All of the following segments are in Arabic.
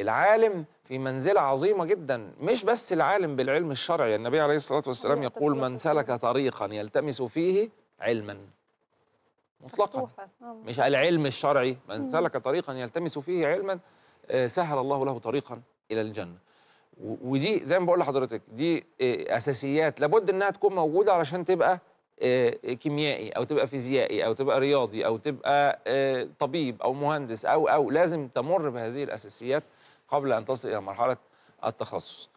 العالم في منزلة عظيمة جدا مش بس العالم بالعلم الشرعي النبي عليه الصلاة والسلام يقول من آه. سلك طريقا يلتمس فيه علما مطلقا مش العلم الشرعي من سلك طريقا يلتمس فيه علما سهل الله له طريقا إلى الجنة ودي زي ما بقول لحضرتك دي آه، أساسيات لابد إنها تكون موجودة علشان تبقى آه، كيميائي او تبقى فيزيائي او تبقى رياضي او تبقى طبيب او مهندس او او لازم تمر بهذه الاساسيات قبل ان تصل الى مرحله التخصص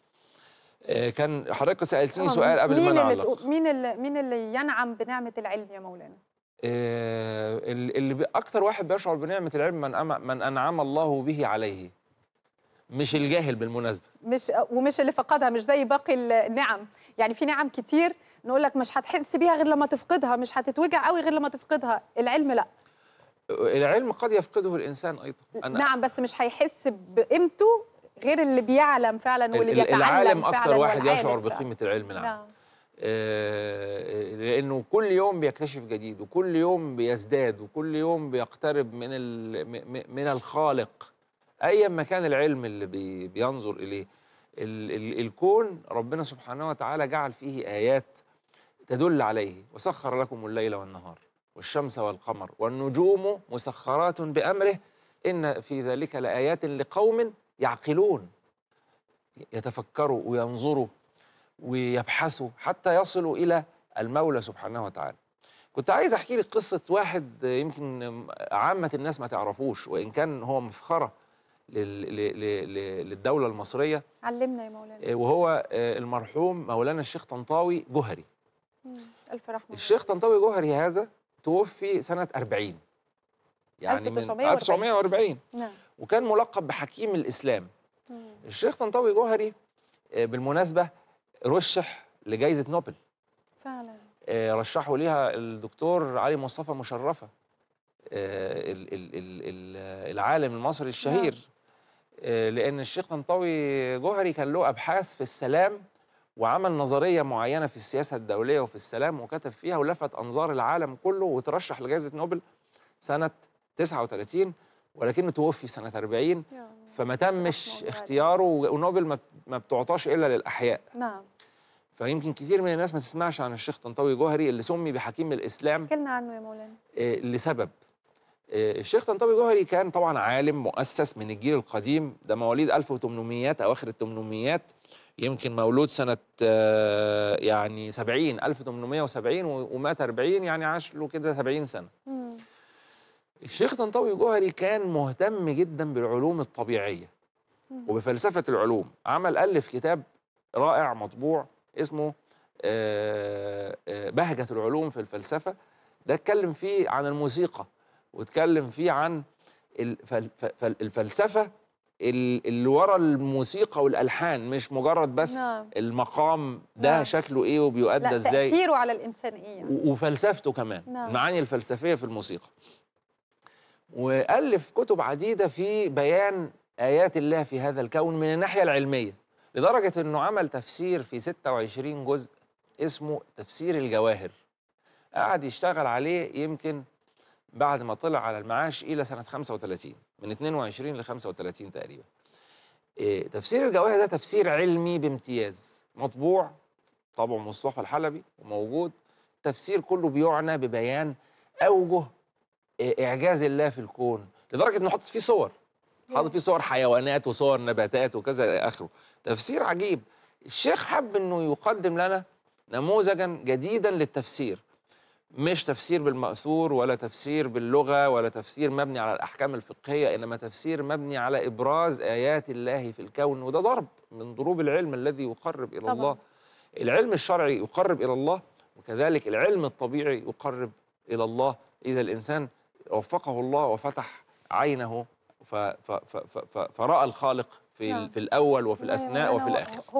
آه، كان حضرتك سالتني آه، سؤال قبل ما نعلق مين اللي مين اللي ينعم بنعمه العلم يا مولانا آه، اللي اكثر واحد بيشعر بنعمه العلم من من انعم الله به عليه مش الجاهل بالمناسبه مش ومش اللي فقدها مش زي باقي النعم يعني في نعم كتير نقول لك مش هتحس بيها غير لما تفقدها مش هتتوجع قوي غير لما تفقدها العلم لا العلم قد يفقده الانسان ايضا أنا نعم بس مش هيحس بقيمته غير اللي بيعلم فعلا واللي بيتعلم العالم اكثر واحد يشعر بقيمه العلم نعم, نعم. آه، لانه كل يوم بيكتشف جديد وكل يوم بيزداد وكل يوم بيقترب من من الخالق ايا ما كان العلم اللي بينظر اليه الكون ربنا سبحانه وتعالى جعل فيه ايات تدل عليه وسخر لكم الليل والنهار والشمس والقمر والنجوم مسخرات بأمره إن في ذلك لآيات لقوم يعقلون يتفكروا وينظروا ويبحثوا حتى يصلوا إلى المولى سبحانه وتعالى كنت عايز أحكي لك قصة واحد يمكن عامة الناس ما تعرفوش وإن كان هو مفخرة للدولة المصرية علمنا يا مولانا آه، وهو آه، المرحوم مولانا الشيخ طنطاوي جهري الف رحمه الشيخ طنطاوي جوهري هذا توفي سنة 40 يعني 1940. من 1940 نعم وكان ملقب بحكيم الإسلام مم. الشيخ طنطاوي جوهري آه، بالمناسبة رشح لجائزة نوبل فعلا آه، رشحوا ليها الدكتور علي مصطفى مشرفة آه، العالم المصري الشهير نعم. لأن الشيخ طنطاوي جوهري كان له أبحاث في السلام وعمل نظريه معينه في السياسه الدوليه وفي السلام وكتب فيها ولفت انظار العالم كله وترشح لجائزه نوبل سنه 39 ولكنه توفي سنه 40 فما تمش اختياره ونوبل ما بتعطاش الا للاحياء نعم فيمكن كثير من الناس ما تسمعش عن الشيخ طنطاوي جوهري اللي سمي بحكيم الاسلام كلنا عنه يا مولانا آه، لسبب آه، الشيخ طنطاوي جوهري كان طبعا عالم مؤسس من الجيل القديم ده مواليد 1800 اواخر ال 800 يمكن مولود سنة آه، يعني 70 1870 ومات 40 يعني عاش له كده 70 سنة مم. الشيخ طنطاوي جوهري كان مهتم جدا بالعلوم الطبيعية وبفلسفة العلوم عمل ألف كتاب رائع مطبوع اسمه آه، آه، بهجة العلوم في الفلسفة ده اتكلم فيه عن الموسيقى واتكلم فيه عن الفلسفة اللي ورا الموسيقى والالحان مش مجرد بس نعم. المقام ده نعم. شكله ايه وبيؤدى لا ازاي تاثيره على الانسان ايه يعني. وفلسفته كمان نعم. المعاني الفلسفيه في الموسيقى والف كتب عديده في بيان ايات الله في هذا الكون من الناحيه العلميه لدرجه انه عمل تفسير في 26 جزء اسمه تفسير الجواهر قعد يشتغل عليه يمكن بعد ما طلع على المعاش الى سنه 35 من 22 ل 35 تقريبا إيه، تفسير الجوائح ده تفسير علمي بامتياز مطبوع طبع مصطفى الحلبي وموجود تفسير كله بيعنى ببيان اوجه إيه، اعجاز الله في الكون لدرجه انه حاطط فيه صور حاطط فيه صور حيوانات وصور نباتات وكذا الى اخره تفسير عجيب الشيخ حب انه يقدم لنا نموذجا جديدا للتفسير مش تفسير بالمأثور ولا تفسير باللغة ولا تفسير مبني على الأحكام الفقهية إنما تفسير مبني على إبراز آيات الله في الكون وده ضرب من ضروب العلم الذي يقرب إلى طبعا. الله العلم الشرعي يقرب إلى الله وكذلك العلم الطبيعي يقرب إلى الله إذا الإنسان وفقه الله وفتح عينه فرأى الخالق في, نعم. في الأول وفي الأثناء وفي الآخر